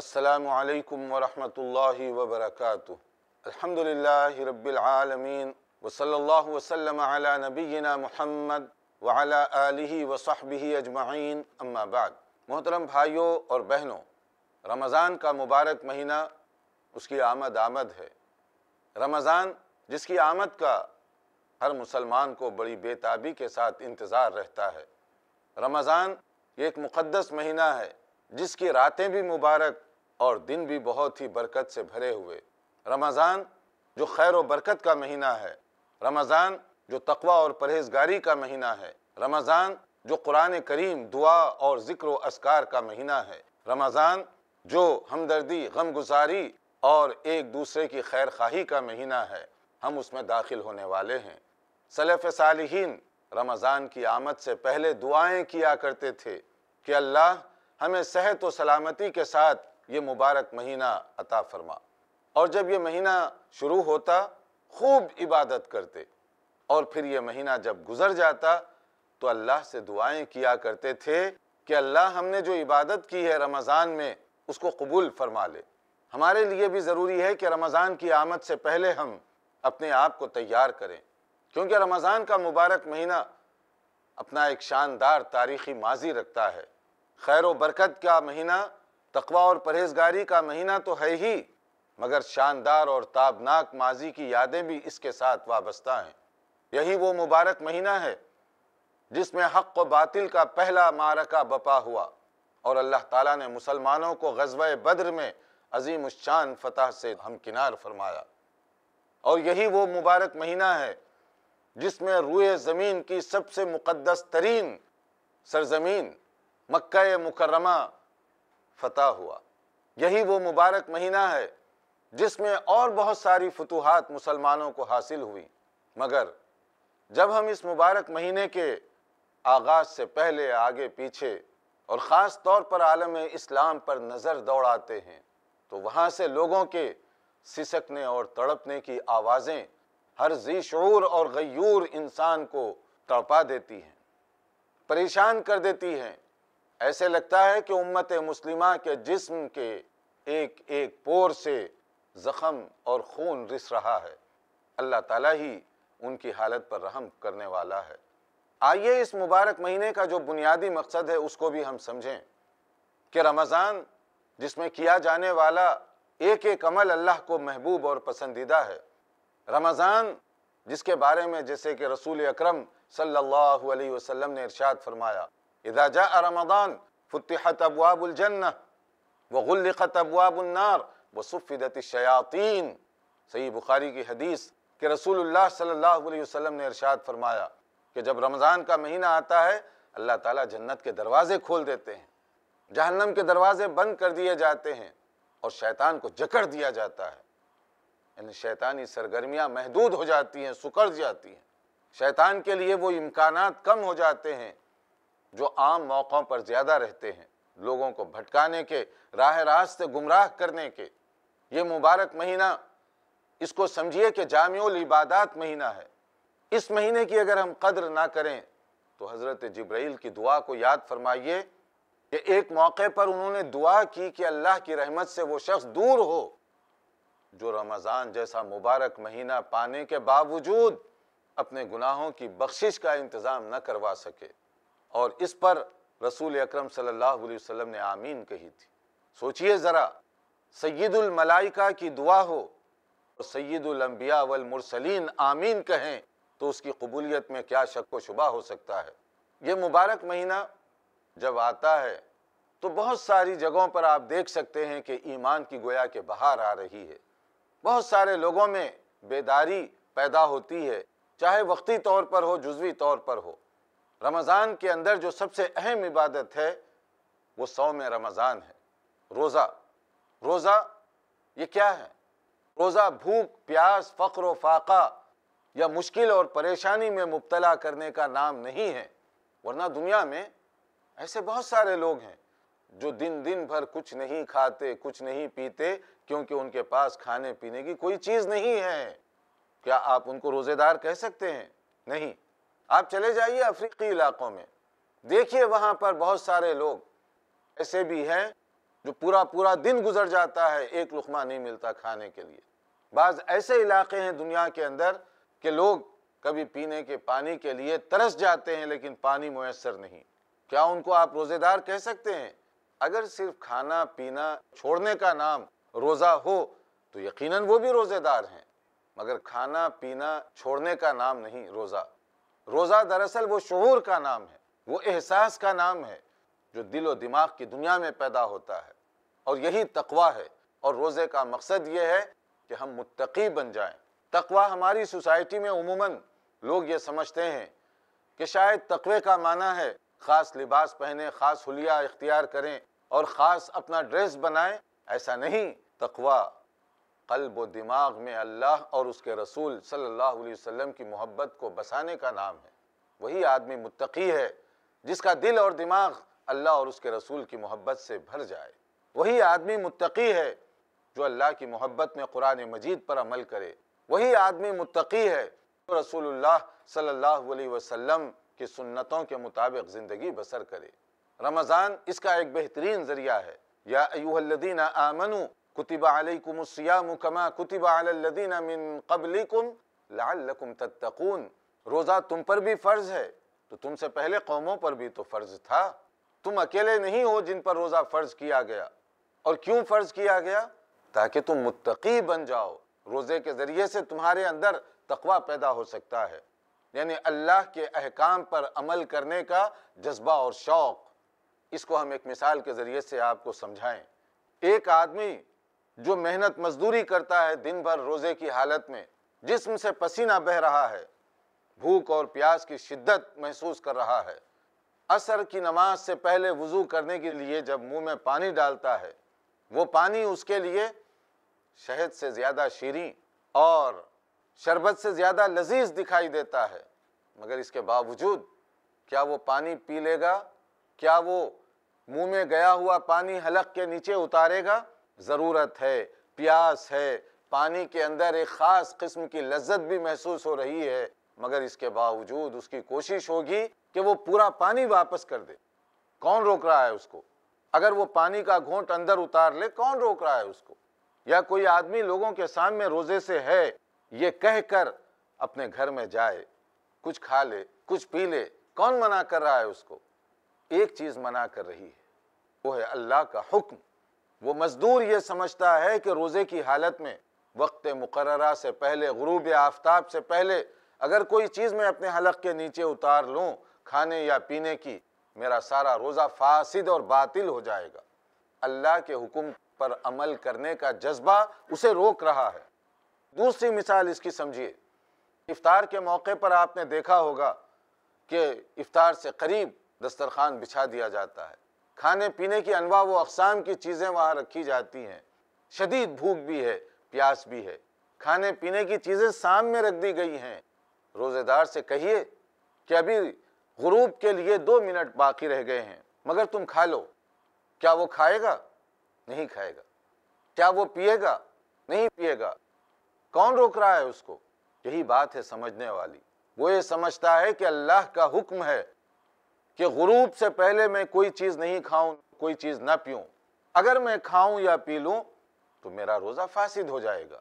असलकम वरहि वबरक अल्हम्दुलिल्लाहि रब्बिल आलमीन वसल्लल्लाहु नबीना महमद वअला आलिहि अजमाइन अजमईन मोहतरम भाइयों और बहनों रमज़ान का मुबारक महीना उसकी आमद आमद है रमज़ान जिसकी आमद का हर मुसलमान को बड़ी बेताबी के साथ इंतज़ार रहता है रमज़ान ये एक मुक़दस महीना है जिसकी रातें भी मुबारक और दिन भी बहुत ही बरकत से भरे हुए रमज़ान जो खैर व बरकत का महीना है रमज़ान जो तकवा और परहेजगारी का महीना है रमज़ान जो कुरान करीम दुआ और ज़िक्र असकार का महीना है रमज़ान जो हमदर्दी गमगुजारी और एक दूसरे की खैर खाही का महीना है हम उसमें दाखिल होने वाले हैं सलेफ सालहीन रमज़ान की आमद से पहले दुआएं किया करते थे कि अल्लाह हमें सेहत व सलामती के साथ ये मुबारक महीना अता फरमा और जब ये महीना शुरू होता खूब इबादत करते और फिर ये महीना जब गुज़र जाता तो अल्लाह से दुआएं किया करते थे कि अल्लाह हमने जो इबादत की है रमज़ान में उसको कबूल फरमा ले हमारे लिए भी ज़रूरी है कि रमज़ान की आमद से पहले हम अपने आप को तैयार करें क्योंकि रमज़ान का मुबारक महीना अपना एक शानदार तारीख़ी माजी रखता है खैर बरकत का महीना तकवा और परहेजगारी का महीना तो है ही मगर शानदार और ताबनाक माजी की यादें भी इसके साथ वाबस्ता हैं यही वो मुबारक महीना है जिसमें हक व बातिल का पहला मारका बपा हुआ और अल्लाह ताला ने मुसलमानों को गजब बद्र में अजीम उशान फतह से हमकिनार फरमाया और यही वो मुबारक महीना है जिसमें रुए ज़मीन की सबसे मुक़दस तरीन सरजमीन मक्का मुकरमा फतह हुआ यही वो मुबारक महीना है जिसमें और बहुत सारी फतूहत मुसलमानों को हासिल हुई मगर जब हम इस मुबारक महीने के आगाज से पहले आगे पीछे और ख़ास तौर पर आलम इस्लाम पर नज़र दौड़ाते हैं तो वहाँ से लोगों के सिसकने और तड़पने की आवाज़ें हर जी शूर और गयूर इंसान को तड़पा देती हैं परेशान कर देती हैं ऐसे लगता है कि उम्मत मुस्लिमा के जिस्म के एक एक पोर से ज़ख़म और खून रिस रहा है अल्लाह ताला ही उनकी हालत पर रहम करने वाला है आइए इस मुबारक महीने का जो बुनियादी मकसद है उसको भी हम समझें कि रमज़ान जिसमें किया जाने वाला एक एक अमल अल्लाह को महबूब और पसंदीदा है रमज़ान जिसके बारे में जैसे कि रसूल अकरम सल्लल्लाहु अलैहि वसल्लम ने इरशाद फरमाया इदाजा रमदान फ़तहत अबवाबुलजन्ना वगुल्लत अबवाबुलनार वसफ़दत शयातीन सही बुखारी की हदीस कि रसूलुल्लाह सल्लल्लाहु अलैहि वसल्लम ने इरशाद फरमाया कि जब रमज़ान का महीना आता है अल्लाह ताला जन्नत के दरवाज़े खोल देते हैं जहन्नम के दरवाज़े बंद कर दिए जाते हैं और शैतान को जकड़ दिया जाता है यानी शैतानी सरगर्मियाँ महदूद हो जाती हैं सुकड़ जाती हैं शैतान के लिए वो इम्कान कम हो जाते हैं जो आम मौक़ों पर ज़्यादा रहते हैं लोगों को भटकाने के राह रास्त गुमराह करने के ये मुबारक महीना इसको समझिए कि जामिल इबादत महीना है इस महीने की अगर हम कदर ना करें तो हज़रत जब्राइल की दुआ को याद फरमाइए कि एक मौके पर उन्होंने दुआ की कि अल्लाह की रहमत से वो शख्स दूर हो जो रमज़ान जैसा मुबारक महीना पाने के बावजूद अपने गुनाहों की बख्शिश का इंतज़ाम न करवा सके और इस पर रसूल अक्रम सल्लल्लाहु ने आमीन कही थी सोचिए ज़रा सैदुल की दुआ हो और सैदुलम्बिया अम्बिया आमीन कहें तो उसकी कबूलियत में क्या शक व शुबा हो सकता है ये मुबारक महीना जब आता है तो बहुत सारी जगहों पर आप देख सकते हैं कि ईमान की गोया के बाहर आ रही है बहुत सारे लोगों में बेदारी पैदा होती है चाहे वक्ती तौर पर हो जुजवी तौर पर हो रमज़ान के अंदर जो सबसे अहम इबादत है वो सौ में रमज़ान है रोज़ा रोज़ा ये क्या है रोज़ा भूख प्यास फ़ख्र फाका या मुश्किल और परेशानी में मुबतला करने का नाम नहीं है वरना दुनिया में ऐसे बहुत सारे लोग हैं जो दिन दिन भर कुछ नहीं खाते कुछ नहीं पीते क्योंकि उनके पास खाने पीने की कोई चीज़ नहीं है क्या आप उनको रोज़ेदार कह सकते हैं नहीं आप चले जाइए अफ्रीकी इलाकों में देखिए वहाँ पर बहुत सारे लोग ऐसे भी हैं जो पूरा पूरा दिन गुजर जाता है एक लुकमा नहीं मिलता खाने के लिए बाज़ ऐसे इलाके हैं दुनिया के अंदर कि लोग कभी पीने के पानी के लिए तरस जाते हैं लेकिन पानी मैसर नहीं क्या उनको आप रोज़ेदार कह सकते हैं अगर सिर्फ खाना पीना छोड़ने का नाम रोज़ा हो तो यकीनन वो भी रोज़ेदार हैं मगर खाना पीना छोड़ने का नाम नहीं रोज़ा रोज़ा दरअसल वो शहूर का नाम है वो एहसास का नाम है जो दिल और दिमाग की दुनिया में पैदा होता है और यही तकवा है और रोज़े का मकसद ये है कि हम मुतकी बन जाएं तकवा हमारी सोसाइटी में उमूमन लोग ये समझते हैं कि शायद तकवे का माना है ख़ास लिबास पहने ख़ास हुलिया इख्तियार करें और ख़ास अपना ड्रेस बनाएं ऐसा नहीं तकवा कल्ब व दिमाग में अल्लाह और उसके रसूल सल्लल्लाहु अलैहि वसल्लम की मोहब्बत को बसाने का नाम है वही आदमी मुत्तकी है जिसका दिल और दिमाग अल्लाह और उसके रसूल की मोहब्बत से भर जाए वही आदमी मुत्तकी है जो अल्लाह की मोहब्बत में कुरान मजीद पर अमल करे वही आदमी मुत्तकी है जो रसूलुल्लाह सल्लल्लाहु अलैहि वसल्लम की सुन्नतों के मुताबिक ज़िंदगी बसर करे रमज़ान इसका एक बेहतरीन ज़रिया है या अयूहल्लदीन आमनु कुतिबा अलकुमसियाम कमा कुतिबा अलदीन मिन रोज़ा तुम पर भी फ़र्ज़ है तो तुमसे पहले कौमों पर भी तो फ़र्ज़ था तुम अकेले नहीं हो जिन पर रोज़ा फ़र्ज़ किया गया और क्यों फ़र्ज़ किया गया ताकि तुम मुत्तकी बन जाओ रोज़े के ज़रिए से तुम्हारे अंदर तकवा पैदा हो सकता है यानी अल्लाह के अहकाम पर अमल करने का जज्बा और शौक़ इसको हम एक मिसाल के ज़रिए से आपको समझाएं एक आदमी जो मेहनत मजदूरी करता है दिन भर रोज़े की हालत में जिस्म से पसीना बह रहा है भूख और प्यास की शिद्दत महसूस कर रहा है असर की नमाज से पहले वज़ू करने के लिए जब मुंह में पानी डालता है वो पानी उसके लिए शहद से ज़्यादा शीरी और शरबत से ज़्यादा लजीज दिखाई देता है मगर इसके बावजूद क्या वो पानी पी लेगा क्या वो मुंह में गया हुआ पानी हलक के नीचे उतारेगा ज़रूरत है प्यास है पानी के अंदर एक ख़ास किस्म की लज्जत भी महसूस हो रही है मगर इसके बावजूद उसकी कोशिश होगी कि वो पूरा पानी वापस कर दे कौन रोक रहा है उसको अगर वो पानी का घोंट अंदर उतार ले कौन रोक रहा है उसको या कोई आदमी लोगों के सामने रोज़े से है ये कहकर अपने घर में जाए कुछ खा ले कुछ पी ले कौन मना कर रहा है उसको एक चीज़ मना कर रही है वो है अल्लाह का हुक्म वो मज़दूर ये समझता है कि रोज़े की हालत में वक्त मुकर से पहले गरूब आफ्ताब से पहले अगर कोई चीज़ मैं अपने हलक के नीचे उतार लूँ खाने या पीने की मेरा सारा रोज़ा फासिद और बातिल हो जाएगा अल्लाह के हुक्म पर अमल करने का जज्बा उसे रोक रहा है दूसरी मिसाल इसकी समझिए इफ़ार के मौके पर आपने देखा होगा कि इफ़ार से करीब दस्तरखान बिछा दिया जाता है खाने पीने की अनवा व अकसाम की चीज़ें वहाँ रखी जाती हैं शदीद भूख भी है प्यास भी है खाने पीने की चीज़ें सामने रख दी गई हैं रोज़ेदार से कहिए कि अभी गुरूब के लिए दो मिनट बाकी रह गए हैं मगर तुम खा लो क्या वो खाएगा नहीं खाएगा क्या वो पिएगा नहीं पिएगा कौन रोक रहा है उसको यही बात है समझने वाली वो ये समझता है कि अल्लाह का हुक्म है कि गुरूब से पहले मैं कोई चीज़ नहीं खाऊं कोई चीज़ ना पीऊं अगर मैं खाऊं या पी लूं तो मेरा रोज़ा फासिद हो जाएगा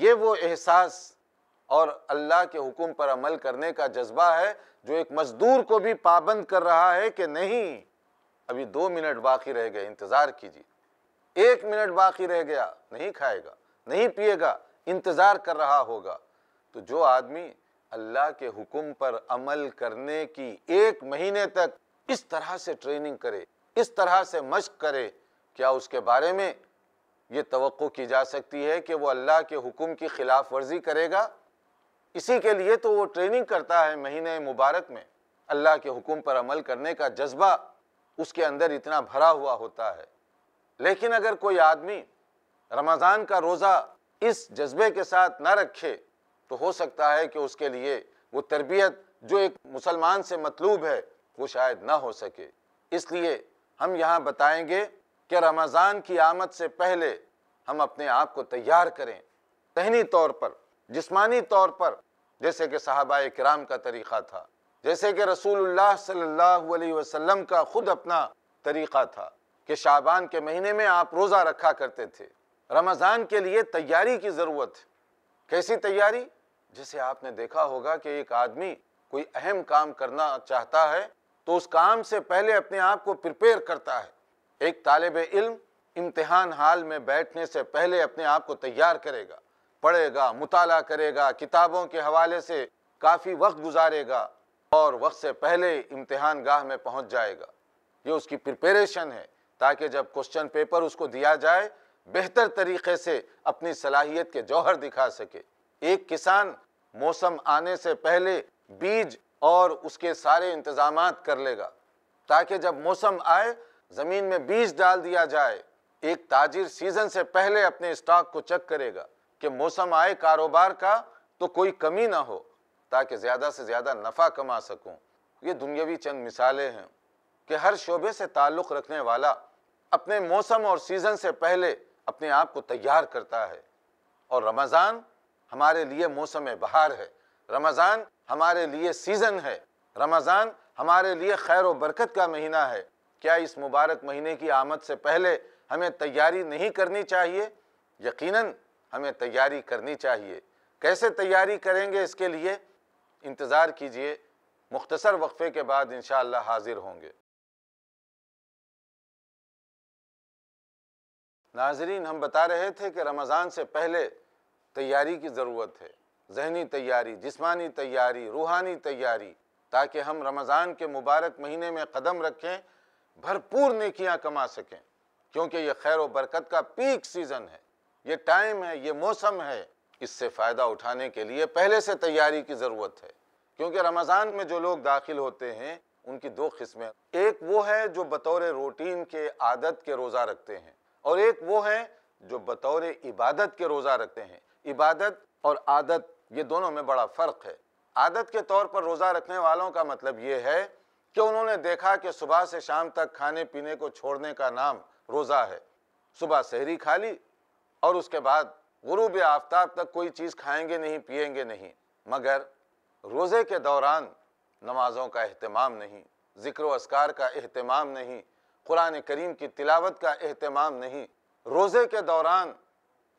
ये वो एहसास और अल्लाह के हुक्म पर अमल करने का जज्बा है जो एक मजदूर को भी पाबंद कर रहा है कि नहीं अभी दो मिनट बाकी रह गए इंतज़ार कीजिए एक मिनट बाकी रह गया नहीं खाएगा नहीं पिएगा इंतज़ार कर रहा होगा तो जो आदमी अल्लाह के हुक्म पर अमल करने की एक महीने तक इस तरह से ट्रेनिंग करे इस तरह से मश्क करे क्या उसके बारे में ये तो की जा सकती है कि वो अल्लाह के हुक्म की खिलाफ वर्जी करेगा इसी के लिए तो वो ट्रेनिंग करता है महीने मुबारक में अल्लाह के हुक्म पर अमल करने का जज्बा उसके अंदर इतना भरा हुआ होता है लेकिन अगर कोई आदमी रमज़ान का रोज़ा इस जज्बे के साथ ना रखे तो हो सकता है कि उसके लिए वो तरबियत जो एक मुसलमान से मतलूब है वो शायद ना हो सके इसलिए हम यहाँ बताएंगे कि रमज़ान की आमद से पहले हम अपने आप को तैयार करें तहनी तौर पर जिस्मानी तौर पर जैसे कि साहबा कराम का तरीक़ा था जैसे कि रसूलुल्लाह सल्लल्लाहु अलैहि वसल्लम का ख़ुद अपना तरीक़ा था कि शाबान के महीने में आप रोज़ा रखा करते थे रमज़ान के लिए तैयारी की ज़रूरत है कैसी तैयारी जिसे आपने देखा होगा कि एक आदमी कोई अहम काम करना चाहता है तो उस काम से पहले अपने आप को प्रिपेयर करता है एक तालब इल्म इम्तहान हाल में बैठने से पहले अपने आप को तैयार करेगा पढ़ेगा मुताला करेगा किताबों के हवाले से काफ़ी वक्त गुजारेगा और वक्त से पहले इम्तिहान गाह में पहुंच जाएगा ये उसकी प्रिपरेशन है ताकि जब क्वेश्चन पेपर उसको दिया जाए बेहतर तरीके से अपनी सलाहियत के जौहर दिखा सके एक किसान मौसम आने से पहले बीज और उसके सारे इंतज़ाम कर लेगा ताकि जब मौसम आए ज़मीन में बीज डाल दिया जाए एक ताजिर सीज़न से पहले अपने स्टॉक को चेक करेगा कि मौसम आए कारोबार का तो कोई कमी ना हो ताकि ज़्यादा से ज़्यादा नफ़ा कमा सकूँ ये दुनियावी चंद मिसालें हैं कि हर शोबे से ताल्लुक़ रखने वाला अपने मौसम और सीज़न से पहले अपने आप को तैयार करता है और रमज़ान हमारे लिए मौसम बहार है रमज़ान हमारे लिए सीज़न है रमज़ान हमारे लिए खैर बरकत का महीना है क्या इस मुबारक महीने की आमद से पहले हमें तैयारी नहीं करनी चाहिए यकीनन हमें तैयारी करनी चाहिए कैसे तैयारी करेंगे इसके लिए इंतज़ार कीजिए मुख्तसर वक्फ़े के बाद इन हाज़िर होंगे नाजरीन हम बता रहे थे कि रमज़ान से पहले तैयारी की ज़रूरत है जहनी तैयारी जिस्मानी तैयारी रूहानी तैयारी ताकि हम रमज़ान के मुबारक महीने में कदम रखें भरपूर नेकियां कमा सकें क्योंकि ये खैर व बरकत का पीक सीज़न है ये टाइम है ये मौसम है इससे फ़ायदा उठाने के लिए पहले से तैयारी की ज़रूरत है क्योंकि रमज़ान में जो लोग दाखिल होते हैं उनकी दो किस्में एक वो है जो बतौर रूटीन के आदत के रोज़ा रखते हैं और एक वो हैं जो बतौर इबादत के रोज़ा रखते हैं इबादत और आदत ये दोनों में बड़ा फ़र्क है आदत के तौर पर रोज़ा रखने वालों का मतलब ये है कि उन्होंने देखा कि सुबह से शाम तक खाने पीने को छोड़ने का नाम रोज़ा है सुबह शहरी खा ली और उसके बाद गुरूब आफ्ताब तक कोई चीज़ खाएंगे नहीं पियेंगे नहीं मगर रोज़े के दौरान नमाज़ों का अहतमाम नहीं ज़िक्र असकार का अहतमाम नहीं कुरान करीम की तिलावत का अहतमाम नहीं रोज़े के दौरान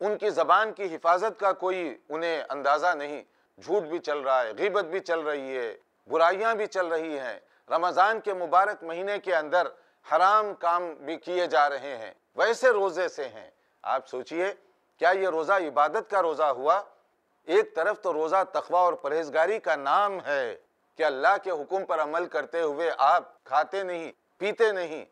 उनकी ज़बान की हिफाजत का कोई उन्हें अंदाज़ा नहीं झूठ भी चल रहा है गिबत भी चल रही है बुराइयाँ भी चल रही हैं रमज़ान के मुबारक महीने के अंदर हराम काम भी किए जा रहे हैं वैसे रोज़े से हैं आप सोचिए क्या ये रोज़ा इबादत का रोज़ा हुआ एक तरफ तो रोज़ा तखवा और परहेजगारी का नाम है कि अल्लाह के हुक्म पर अमल करते हुए आप खाते नहीं पीते नहीं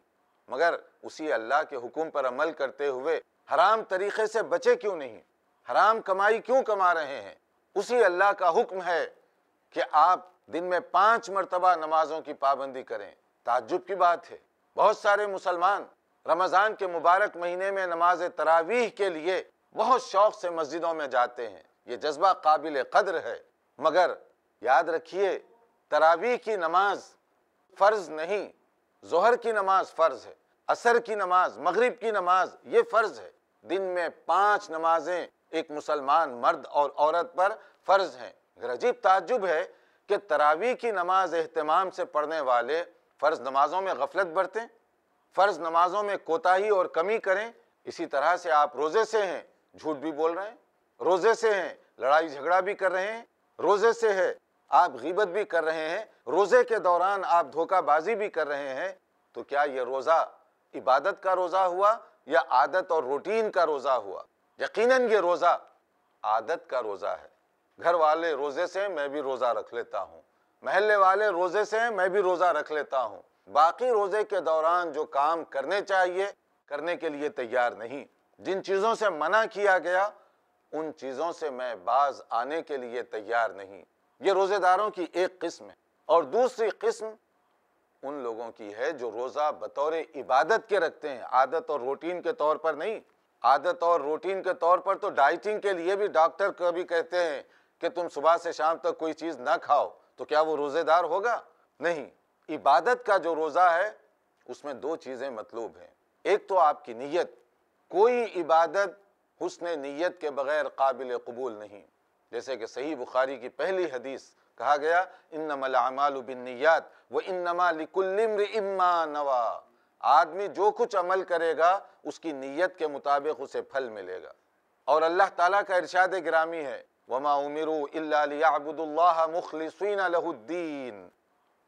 मगर उसी अल्लाह के हुक्म पर अमल करते हुए हराम तरीक़े से बचे क्यों नहीं हराम कमाई क्यों कमा रहे हैं उसी अल्लाह का हुक्म है कि आप दिन में पाँच मरतबा नमाजों की पाबंदी करें ताजुब की बात है बहुत सारे मुसलमान रमज़ान के मुबारक महीने में नमाज तरावीह के लिए बहुत शौक़ से मस्जिदों में जाते हैं ये जज्बा काबिल कदर है मगर याद रखिए तरावीह की नमाज फ़र्ज़ नहीं जहर की नमाज फ़र्ज़ है असर की नमाज मगरिब की नमाज ये फ़र्ज है दिन में पांच नमाजें एक मुसलमान मर्द और औरत पर फ़र्ज हैं अजीब ताजुब है कि तरावी की नमाज अहतमाम से पढ़ने वाले फ़र्ज़ नमाजों में गफलत बरतें फ़र्ज़ नमाजों में कोताही और कमी करें इसी तरह से आप रोज़े से हैं झूठ भी बोल रहे हैं रोज़े से हैं लड़ाई झगड़ा भी कर रहे हैं रोज़े से है आप गिबत भी कर रहे हैं रोज़े के दौरान आप धोखाबाजी भी कर रहे हैं तो क्या ये रोज़ा इबादत का रोज़ा हुआ या आदत और रूटीन का रोज़ा हुआ यकीनन ये रोज़ा आदत का रोज़ा है घर वाले रोज़े से मैं भी रोज़ा रख लेता हूँ महल्ले वाले रोज़े से मैं भी रोज़ा रख लेता हूँ बाकी रोज़े के दौरान जो काम करने चाहिए करने के लिए तैयार नहीं जिन चीज़ों से मना किया गया उन चीज़ों से मैं बाज आने के लिए तैयार नहीं ये रोज़ेदारों की एक किस्म है और दूसरी किस्म उन लोगों की है जो रोज़ा बतौर इबादत के रखते हैं आदत और रूटीन के तौर पर नहीं आदत और रूटीन के तौर पर तो डाइटिंग के लिए भी डॉक्टर कभी कहते हैं कि तुम सुबह से शाम तक कोई चीज़ ना खाओ तो क्या वो रोज़ेदार होगा नहीं इबादत का जो रोज़ा है उसमें दो चीज़ें मतलूब हैं एक तो आपकी नीयत कोई इबादत हुसन नीयत के बग़ैर काबिल कबूल नहीं जैसे कि सही बुखारी की पहली हदीस कहा गया इन नमलामालबिनयात व इन नमालिकुल्लिम्र इम्मा नवा आदमी जो कुछ अमल करेगा उसकी नीयत के मुताबिक उसे फल मिलेगा और अल्लाह ताला का इरशाद ग्रामी है वमा उमिर अबुदुल्ला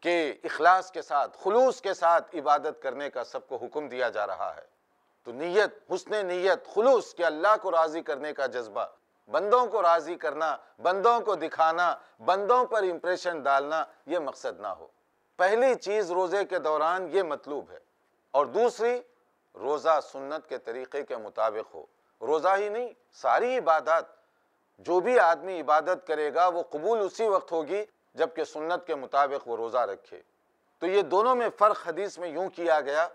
के अखलास के साथ खलूस के साथ इबादत करने का सबको हुक्म दिया जा रहा है तो नीयत हुसन नीयत खलूस के अल्लाह को राज़ी करने का जज्बा बंदों को राज़ी करना बंदों को दिखाना बंदों पर इम्प्रेशन डालना ये मकसद ना हो पहली चीज़ रोज़े के दौरान ये मतलूब है और दूसरी रोज़ा सुन्नत के तरीक़े के मुताबिक हो रोज़ा ही नहीं सारी इबादत जो भी आदमी इबादत करेगा वो कबूल उसी वक्त होगी जबकि सुन्नत के मुताबिक वो रोज़ा रखे तो ये दोनों में फ़र्क हदीस में यूं किया गया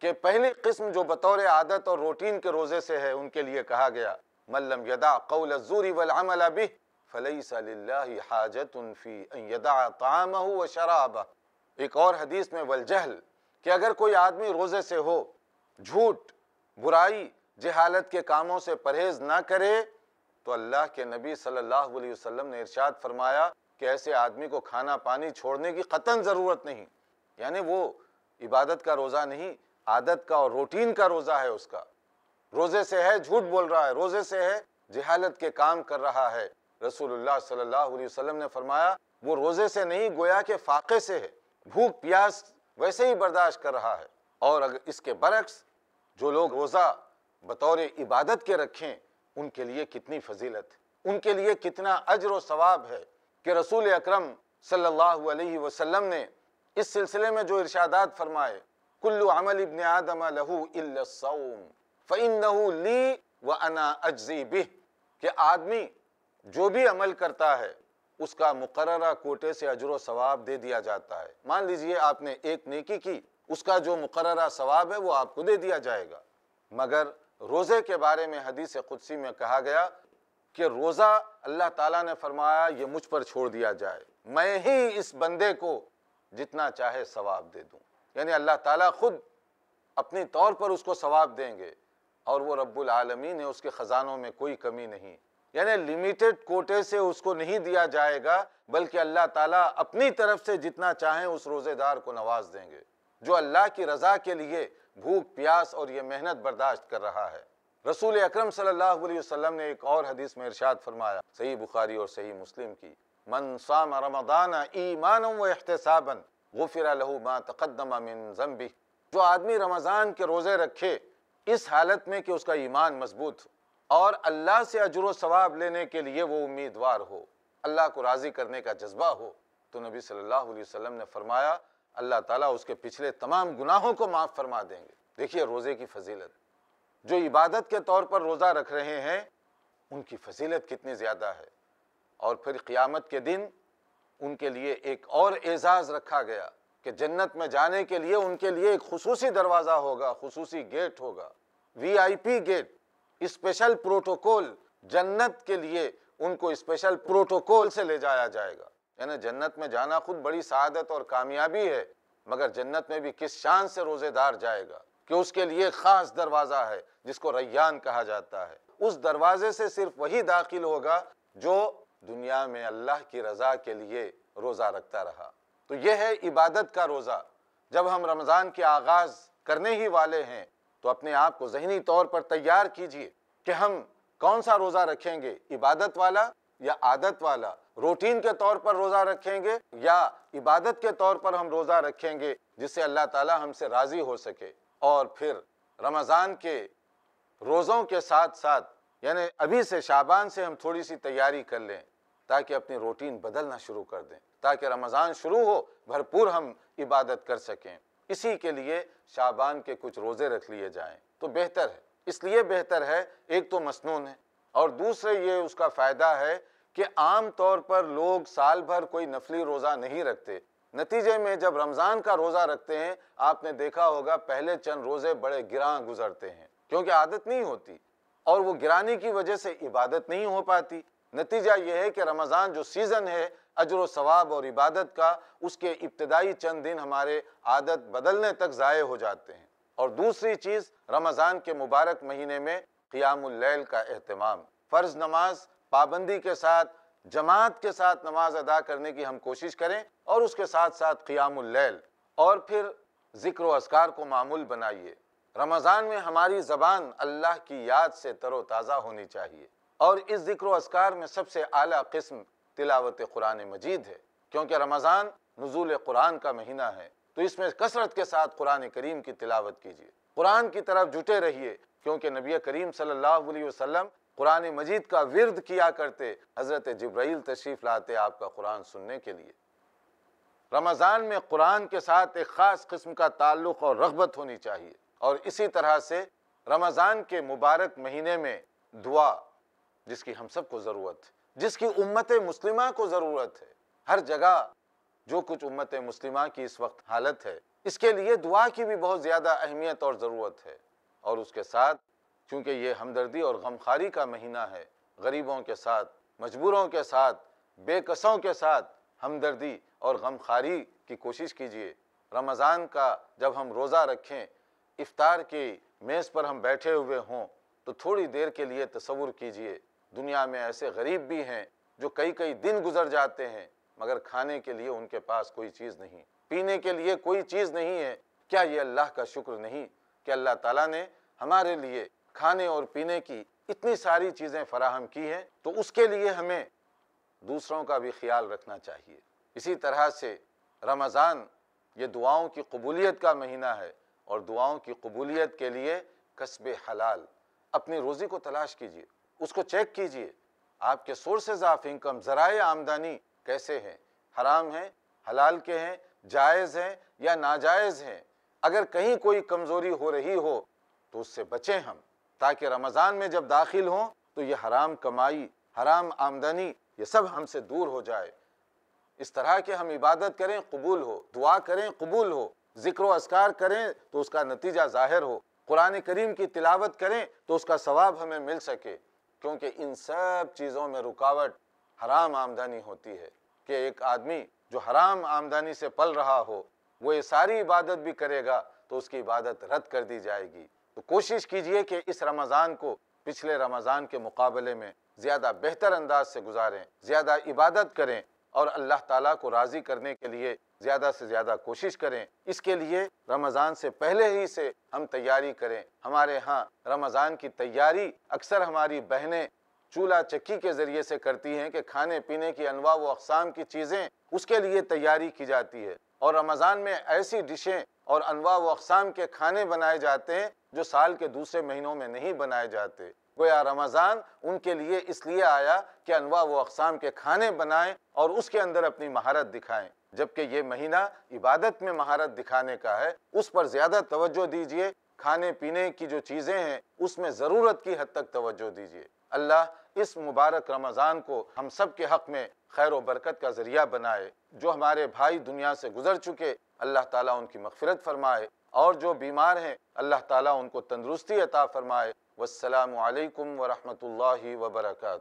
कि पहली किस्म जो बतौर आदत और रूटीन के रोज़े से है उनके लिए कहा गया मल्लम यदा कौल जूरी वमल बिह फ़लई हाजतफ़ी यदा ताम शराब एक और हदीस में वलजहल कि अगर कोई आदमी रोज़े से हो झूठ बुराई जहालत के कामों से परहेज़ ना करे तो अल्लाह के नबी सल्लल्लाहु अलैहि वसल्लम ने इरशाद फरमाया कि ऐसे आदमी को खाना पानी छोड़ने की कतन ज़रूरत नहीं यानी वो इबादत का रोज़ा नहीं आदत का और रूटीन का रोज़ा है उसका रोजे से है झूठ बोल रहा है रोजे से है जिहालत के काम कर रहा है रसूलुल्लाह सल्लल्लाहु अलैहि वसल्लम ने फरमाया वो रोजे से नहीं गोया के फाके से है भूख प्यास वैसे ही बर्दाश्त कर रहा है और अगर इसके बरक्स जो लोग रोज़ा बतौर इबादत के रखें उनके लिए कितनी फजीलत उनके लिए कितना अजर व सवाब है कि रसूल अक्रम सल्लल्लाहु अलैहि वसल्लम ने इस सिलसिले में जो इर्शादात फरमाए कुल्लु अमल इबन आदम लहू इल्लसौम कि आदमी जो भी अमल करता है उसका मुकर्रा कोटे से अजर सवाब दे दिया जाता है मान लीजिए आपने एक नेकी की उसका जो मुकर्रा सवाब है वो आपको दे दिया जाएगा मगर रोज़े के बारे में हदीस खुदसी में कहा गया कि रोज़ा अल्लाह ताला ने फरमाया ये मुझ पर छोड़ दिया जाए मैं ही इस बंदे को जितना चाहे सवाब दे दूँ यानी अल्लाह ताला खुद अपनी तौर पर उसको सवाब देंगे और वो रब्बुल आलमीन है उसके ख़जानों में कोई कमी नहीं यानी लिमिटेड कोटे से उसको नहीं दिया जाएगा बल्कि अल्लाह ताला अपनी तरफ से जितना चाहें उस रोज़ेदार को नवाज देंगे जो अल्लाह की रज़ा के लिए भूख प्यास और ये मेहनत बर्दाश्त कर रहा है रसूल अक्रम सल्ला ने एक और हदीस में इर्शाद फरमाया सही बुखारी और सही मुस्लिम की साम रमदाना ईमान व एहतसाबन वो फिर लहू मा तकदमा मिन जम्बी जो आदमी रमज़ान के रोज़े रखे इस हालत में कि उसका ईमान मजबूत हो और अल्लाह से अजर सवाब लेने के लिए वो उम्मीदवार हो अल्लाह को राज़ी करने का जज्बा हो तो नबी सल्लल्लाहु अलैहि वसल्लम ने फरमाया अल्लाह ताला उसके पिछले तमाम गुनाहों को माफ़ फरमा देंगे देखिए रोज़े की फजीलत जो इबादत के तौर पर रोज़ा रख रहे हैं उनकी फजीलत कितनी ज़्यादा है और फिर क़्यामत के दिन उनके लिए एक और एज़ाज़ रखा गया कि जन्नत में जाने के लिए उनके लिए एक खसूस दरवाज़ा होगा खसूस गेट होगा V I P gate special protocol जन्नत के लिए उनको स्पेशल प्रोटोकॉल से ले जाया जाएगा यानी जन्नत में जाना खुद बड़ी शादत और कामयाबी है मगर जन्नत में भी किस शान से रोज़ेदार जाएगा कि उसके लिए ख़ास दरवाज़ा है जिसको रैयान कहा जाता है उस दरवाजे से सिर्फ वही दाखिल होगा जो दुनिया में अल्लाह की रज़ा के लिए रोज़ा रखता रहा तो यह है इबादत का रोज़ा जब हम रमज़ान के आगाज़ करने ही वाले हैं तो अपने आप को जहनी तौर पर तैयार कीजिए कि हम कौन सा रोज़ा रखेंगे इबादत वाला या आदत वाला रूटीन के तौर पर रोज़ा रखेंगे या इबादत के तौर पर हम रोज़ा रखेंगे जिससे अल्लाह ताला हमसे राज़ी हो सके और फिर रमज़ान के रोज़ों के साथ साथ यानी अभी से शाबान से हम थोड़ी सी तैयारी कर लें ताकि अपनी रूटीन बदलना शुरू कर दें ताकि रमज़ान शुरू हो भरपूर हम इबादत कर सकें इसी के लिए शाबान के कुछ रोज़े रख लिए जाएं तो बेहतर है इसलिए बेहतर है एक तो मसनून है और दूसरे ये उसका फ़ायदा है कि आम तौर पर लोग साल भर कोई नफली रोज़ा नहीं रखते नतीजे में जब रमज़ान का रोज़ा रखते हैं आपने देखा होगा पहले चंद रोज़े बड़े गिरां गुजरते हैं क्योंकि आदत नहीं होती और वो गिरानी की वजह से इबादत नहीं हो पाती नतीजा ये है कि रमज़ान जो सीज़न है अजर सवाब और इबादत का उसके इब्तदाई चंद दिन हमारे आदत बदलने तक ज़ाय हो जाते हैं और दूसरी चीज़ रमज़ान के मुबारक महीने में क़ियामुल्लैल का अहतमाम फ़र्ज़ नमाज पाबंदी के साथ जमात के साथ नमाज अदा करने की हम कोशिश करें और उसके साथ साथ क़ियामुल्लैल और फिर ज़िक्र असकार को मामूल बनाइए रमज़ान में हमारी ज़बान अल्लाह की याद से तरोताज़ा होनी चाहिए और इस ज़िक्र असकार में सबसे आला किस्म तिलावत कुरान मजीद है क्योंकि रमज़ान नजूल कुरान का महीना है तो इसमें कसरत के साथ कुरान करीम की तिलावत कीजिए कुरान की तरफ जुटे रहिए क्योंकि नबी करीम सल्लल्लाहु अलैहि वसल्लम कुरान मजीद का विरद किया करते हज़रत जब्राइल तशरीफ़ लाते आपका कुरान सुनने के लिए रमज़ान में कुरान के साथ एक ख़ास किस्म का ताल्लुक़ और रगबत होनी चाहिए और इसी तरह से रमज़ान के मुबारक महीने में दुआ जिसकी हम सबको ज़रूरत है जिसकी उम्मत मुस्लिमा को ज़रूरत है हर जगह जो कुछ उम्मत मुस्लिमा की इस वक्त हालत है इसके लिए दुआ की भी बहुत ज़्यादा अहमियत और ज़रूरत है और उसके साथ चूँकि ये हमदर्दी और गमखारी का महीना है गरीबों के साथ मजबूरों के साथ बेकसों के साथ हमदर्दी और गमखारी की कोशिश कीजिए रमज़ान का जब हम रोज़ा रखें इफ़ार की मेज़ पर हम बैठे हुए हों तो थोड़ी देर के लिए तस्वुर कीजिए दुनिया में ऐसे गरीब भी हैं जो कई कई दिन गुजर जाते हैं मगर खाने के लिए उनके पास कोई चीज़ नहीं पीने के लिए कोई चीज़ नहीं है क्या ये अल्लाह का शुक्र नहीं कि अल्लाह ताला ने हमारे लिए खाने और पीने की इतनी सारी चीज़ें फराहम की हैं तो उसके लिए हमें दूसरों का भी ख्याल रखना चाहिए इसी तरह से रमज़ान ये दुआओं की कबूलियत का महीना है और दुआओं की कबूलियत के लिए कस्बे हलाल अपनी रोज़ी को तलाश कीजिए उसको चेक कीजिए आपके सोर्सेज ऑफ इनकम ज़राए आमदनी कैसे हैं हराम हैं हलाल के हैं जायज़ हैं या नाजायज़ हैं अगर कहीं कोई कमज़ोरी हो रही हो तो उससे बचें हम ताकि रमज़ान में जब दाखिल हों तो ये हराम कमाई हराम आमदनी ये सब हमसे दूर हो जाए इस तरह के हम इबादत करें कबूल हो दुआ करें कबूल हो ज़िक्र असकार करें तो उसका नतीजा ज़ाहिर हो कुरान करीम की तिलावत करें तो उसका सवाब हमें मिल सके क्योंकि इन सब चीज़ों में रुकावट हराम आमदनी होती है कि एक आदमी जो हराम आमदनी से पल रहा हो वो ये सारी इबादत भी करेगा तो उसकी इबादत रद्द कर दी जाएगी तो कोशिश कीजिए कि इस रमज़ान को पिछले रमज़ान के मुकाबले में ज़्यादा बेहतर अंदाज से गुजारें ज़्यादा इबादत करें और अल्लाह ताला को राज़ी करने के लिए ज़्यादा से ज़्यादा कोशिश करें इसके लिए रमज़ान से पहले ही से हम तैयारी करें हमारे यहाँ रमज़ान की तैयारी अक्सर हमारी बहनें चूल्हा चक्की के ज़रिए से करती हैं कि खाने पीने की अनवा व अकसाम की चीज़ें उसके लिए तैयारी की जाती है और रमज़ान में ऐसी डिशें और अनवा व अकसाम के खाने बनाए जाते हैं जो साल के दूसरे महीनों में नहीं बनाए जाते गोया रमज़ान उनके लिए इसलिए आया कि अनवा व अकसाम के खाने बनाएं और उसके अंदर अपनी महारत दिखाएं जबकि ये महीना इबादत में महारत दिखाने का है उस पर ज़्यादा तवज्जो दीजिए खाने पीने की जो चीज़ें हैं उसमें ज़रूरत की हद तक तवज्जो दीजिए अल्लाह इस मुबारक रमज़ान को हम सब के हक़ में खैर व बरकत का ज़रिया बनाए जो हमारे भाई दुनिया से गुजर चुके अल्लाह ताला उनकी मगफरत फरमाए और जो बीमार हैं अल्लाह ताला उनको तंदरुस्ती अता फरमाए वालकम वरहमल वर्का